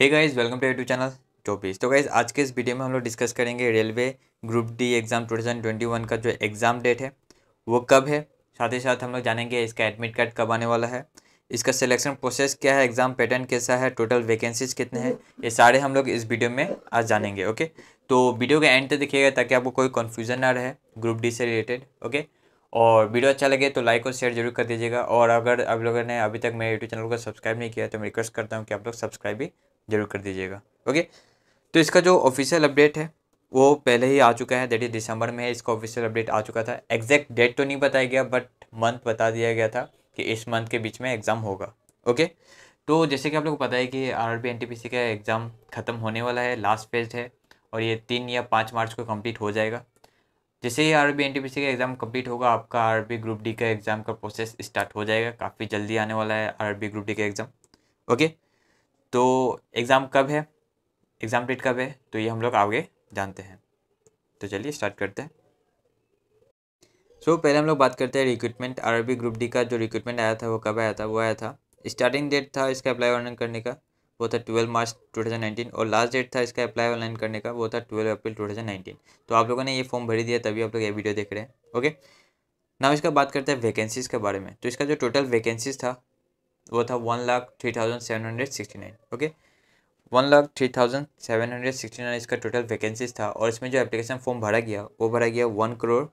hey guys welcome to YouTube channel topics तो guys आज के इस वीडियो में हम लोग डिस्कस करेंगे रेलवे ग्रुप डी एग्ज़ाम 2021 का जो एग्ज़ाम डेट है वो कब है साथ ही साथ हम लोग जानेंगे इसका एडमिट कार्ड कब आने वाला है इसका सिलेक्शन प्रोसेस क्या है एग्ज़ाम पैटर्न कैसा है टोटल वैकेंसीज कितने हैं ये सारे हम लोग इस वीडियो में आज जानेंगे ओके तो वीडियो के एंड तक देखिएगा ताकि आपको कोई कन्फ्यूजन ना रहे ग्रुप डी से रिलेटेड ओके और वीडियो अच्छा लगे तो लाइक और शेयर जरूर कर दीजिएगा और अगर आप लोगों ने अभी तक मेरे यूट्यूब चैनल को सब्सक्राइब नहीं किया तो मैं रिक्वेस्ट करता हूँ कि आप लोग सब्सक्राइब भी ज़रूर कर दीजिएगा ओके तो इसका जो ऑफिशियल अपडेट है वो पहले ही आ चुका है दैट इज दिसंबर में इसका ऑफिशियल अपडेट आ चुका था एग्जैक्ट डेट तो नहीं बताया गया बट मंथ बता दिया गया था कि इस मंथ के बीच में एग्ज़ाम होगा ओके तो जैसे कि आप लोग को पता है कि आर आर का एग्ज़ाम ख़त्म होने वाला है लास्ट फेज है और ये तीन या पाँच मार्च को कम्प्लीट हो जाएगा जैसे ही आर बी का एग्ज़ाम कम्प्लीट होगा आपका आर बी ग्रुप डी का एग्ज़ाम का प्रोसेस स्टार्ट हो जाएगा काफ़ी जल्दी आने वाला है आर बी ग्रुप डी का एग्ज़ाम ओके तो एग्ज़ाम कब है एग्ज़ाम डेट कब है तो ये हम लोग आगे जानते हैं तो चलिए स्टार्ट करते हैं सो so, पहले हम लोग बात करते हैं रिक्रूटमेंट आरबी ग्रुप डी का जो रिक्रूटमेंट आया था वो कब आया था वो आया था स्टार्टिंग डेट था इसका अप्लाई ऑनलाइन करने का वो था ट्वेल्व मार्च 2019 और लास्ट डेट था इसका अप्लाई ऑनलाइन करने का वो था ट्वेल्व अप्रैल 2019 तो आप लोगों ने ये फॉर्म भरी दिया तभी आप लोग ये वीडियो देख रहे हैं ओके नाउ इसका बात करते हैं वैकेंसीज़ के बारे में तो इसका जो टोटल वैकेंसीज था वो था one lakh three thousand seven hundred sixty nine okay one lakh three thousand seven hundred sixty nine इसका टोटल वैकेंसीज था और इसमें जो एप्लीकेशन फॉर्म भरा गया वो भरा गया one crore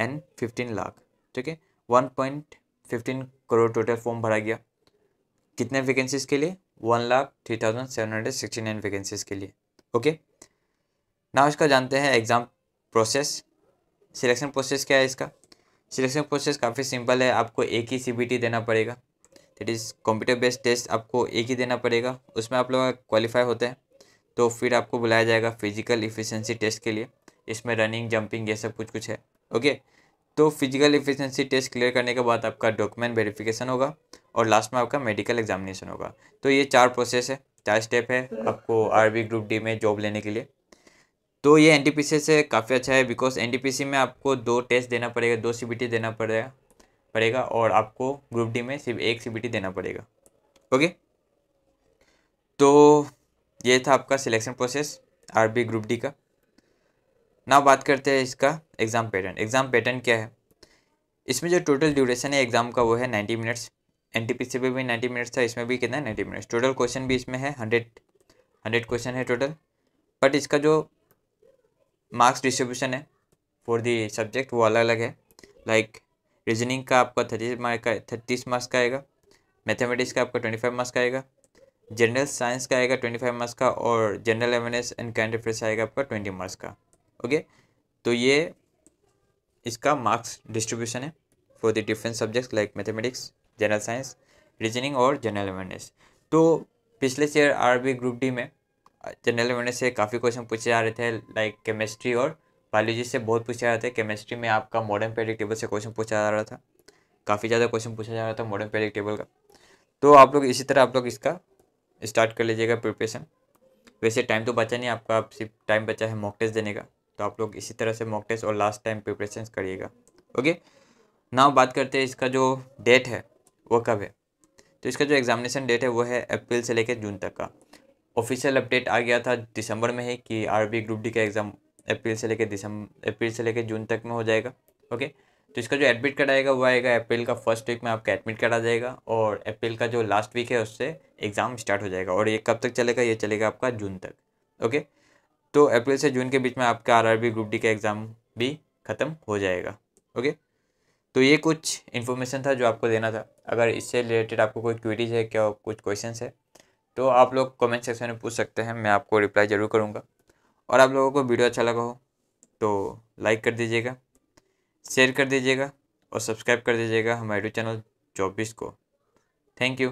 and fifteen lakh ठीक है one point fifteen crore total form भरा गया कितने वैकेंसीज के लिए one lakh three thousand seven hundred sixty nine vacancies के लिए ओके ना इसका जानते हैं एग्ज़ाम प्रोसेस सिलेक्शन प्रोसेस क्या है इसका सिलेक्शन प्रोसेस काफ़ी सिंपल है आपको एक ही सीबीटी देना पड़ेगा that is computer based test आपको एक ही देना पड़ेगा उसमें आप लोग क्वालिफाई होते हैं तो फिर आपको बुलाया जाएगा फिजिकल इफिशेंसी टेस्ट के लिए इसमें रनिंग जंपिंग ये सब कुछ कुछ है ओके तो फिजिकल इफिशेंसी टेस्ट क्लियर करने के बाद आपका डॉक्यूमेंट वेरिफिकेशन होगा और लास्ट में आपका मेडिकल एग्जामिनेशन होगा तो ये चार प्रोसेस है चार स्टेप है आपको आरबी ग्रुप डी में जॉब लेने के लिए तो ये एन से काफ़ी अच्छा है बिकॉज एन में आपको दो टेस्ट देना पड़ेगा दो सी देना पड़ेगा पड़ेगा और आपको ग्रुप डी में सिर्फ एक सी देना पड़ेगा ओके तो ये था आपका selection process RB group D का ना बात करते हैं इसका एग्ज़ाम पैटर्न एग्ज़ाम पैटर्न क्या है इसमें जो टोटल ड्यूरेशन है एग्ज़ाम का वो है ninety minutes N T P C में भी नाइन्टी मिनट्स था इसमें भी कितना है नाइन्टी मिनट्स टोटल क्वेश्चन भी इसमें है हंड्रेड हंड्रेड क्वेश्चन है टोटल बट इसका जो मार्क्स डिस्ट्रीब्यूशन है फॉर दी सब्जेक्ट वो अलग अलग है लाइक like, रीजनिंग का आपका थर्टी मार्क्स का थर्टीस मार्क्स का आएगा मैथमेटिक्स का आपका ट्वेंटी फाइव मार्क्स का आएगा जनरल साइंस का आएगा ट्वेंटी फाइव मार्क्स का और general awareness and current affairs आएगा आपका ट्वेंटी मार्क्स का ओके तो ये इसका मार्क्स डिस्ट्रीब्यूशन है for the different subjects like mathematics general science reasoning और जनरल अवेयरनेस तो पिछले year R B group D में जनरल अवेयरनेस से काफ़ी क्वेश्चन पूछे जा रहे थे लाइक केमिस्ट्री और बायोलॉजी से बहुत पूछा जाता है केमिस्ट्री में आपका मॉडर्न पेडिक टेबल से क्वेश्चन पूछा जा रहा था काफ़ी ज़्यादा क्वेश्चन पूछा जा रहा था मॉडर्न पेडिक टेबल का तो आप लोग इसी तरह आप लोग इसका स्टार्ट कर लीजिएगा प्रिपरेशन वैसे टाइम तो बचा नहीं आपका आप सिर्फ टाइम बचा है मॉक टेस्ट देने का तो आप लोग इसी तरह से मॉक टेस्ट और लास्ट टाइम प्रिपरेशन करिएगा ओके नाउ बात करते हैं इसका जो डेट है वो कब है तो इसका जो एग्जामिनेशन डेट है वो है अप्रैल से लेकर जून तक का ऑफिशियल अपडेट आ गया था दिसंबर में है कि आरबी ग्रुप डी का एग्ज़ाम अप्रैल से लेकर दिसंबर अप्रैल से लेकर जून तक में हो जाएगा ओके तो इसका जो एडमिट कार्ड आएगा वो आएगा अप्रैल का फर्स्ट वीक में आपका एडमिट कार्ड आ जाएगा और अप्रैल का जो लास्ट वीक है उससे एग्ज़ाम स्टार्ट हो जाएगा और ये कब तक चलेगा ये चलेगा आपका जून तक ओके तो अप्रैल से जून के बीच में आपका आर ग्रुप डी का एग्ज़ाम भी ख़त्म हो जाएगा ओके तो ये कुछ इन्फॉर्मेशन था जो आपको देना था अगर इससे रिलेटेड आपको कोई क्वेरीज है क्या कुछ क्वेश्चन है तो आप लोग कमेंट सेक्शन में पूछ सकते हैं मैं आपको रिप्लाई ज़रूर करूँगा और आप लोगों को वीडियो अच्छा लगा हो तो लाइक कर दीजिएगा शेयर कर दीजिएगा और सब्सक्राइब कर दीजिएगा हमारे यूट्यूब चैनल चौबीस को थैंक यू